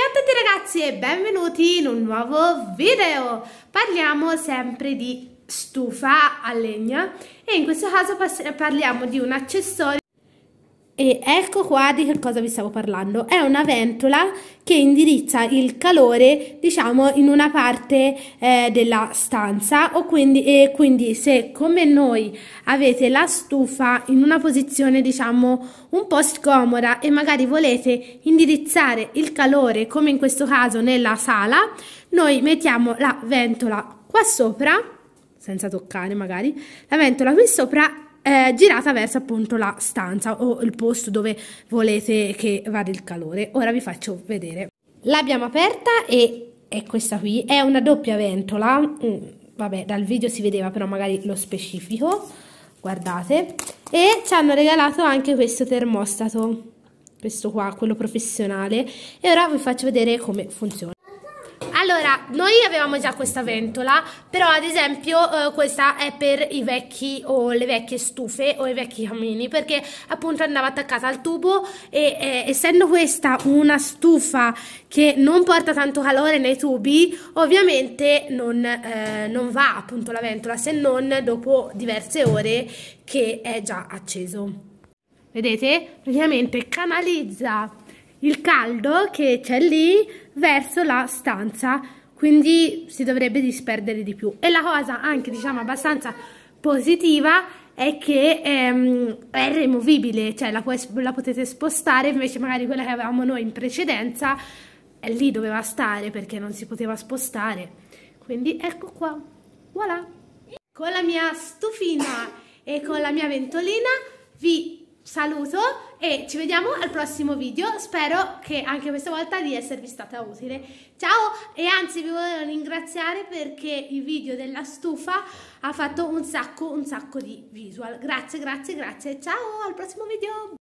Ciao a tutti ragazzi e benvenuti in un nuovo video! Parliamo sempre di stufa a legna e in questo caso parliamo di un accessorio e ecco qua di che cosa vi stavo parlando. È una ventola che indirizza il calore, diciamo, in una parte eh, della stanza. O quindi, e quindi, se come noi avete la stufa in una posizione, diciamo, un po' scomoda e magari volete indirizzare il calore, come in questo caso nella sala, noi mettiamo la ventola qua sopra, senza toccare magari, la ventola qui sopra eh, girata verso appunto la stanza o il posto dove volete che vada il calore. Ora vi faccio vedere. L'abbiamo aperta e è questa qui, è una doppia ventola, mm, vabbè dal video si vedeva però magari lo specifico, guardate, e ci hanno regalato anche questo termostato, questo qua, quello professionale, e ora vi faccio vedere come funziona. Allora, noi avevamo già questa ventola, però ad esempio eh, questa è per i vecchi o le vecchie stufe o i vecchi camini, perché appunto andava attaccata al tubo e eh, essendo questa una stufa che non porta tanto calore nei tubi, ovviamente non, eh, non va appunto la ventola, se non dopo diverse ore che è già acceso. Vedete? Praticamente canalizza il caldo che c'è lì verso la stanza quindi si dovrebbe disperdere di più e la cosa anche diciamo abbastanza positiva è che ehm, è removibile cioè la, la potete spostare invece magari quella che avevamo noi in precedenza eh, lì doveva stare perché non si poteva spostare quindi ecco qua voilà con la mia stufina e con la mia ventolina vi saluto e ci vediamo al prossimo video. Spero che anche questa volta di esservi stata utile. Ciao e anzi vi voglio ringraziare perché il video della stufa ha fatto un sacco un sacco di visual. Grazie, grazie, grazie. Ciao, al prossimo video.